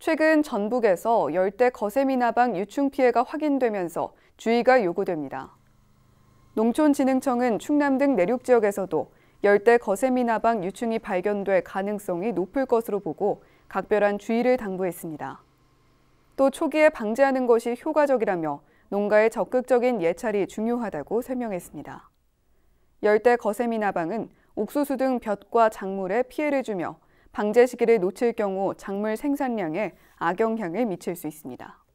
최근 전북에서 열대 거세미나방 유충 피해가 확인되면서 주의가 요구됩니다. 농촌진흥청은 충남 등 내륙 지역에서도 열대 거세미나방 유충이 발견될 가능성이 높을 것으로 보고 각별한 주의를 당부했습니다. 또 초기에 방지하는 것이 효과적이라며 농가의 적극적인 예찰이 중요하다고 설명했습니다. 열대 거세미나방은 옥수수 등 볕과 작물에 피해를 주며 방제 시기를 놓칠 경우 작물 생산량에 악영향을 미칠 수 있습니다.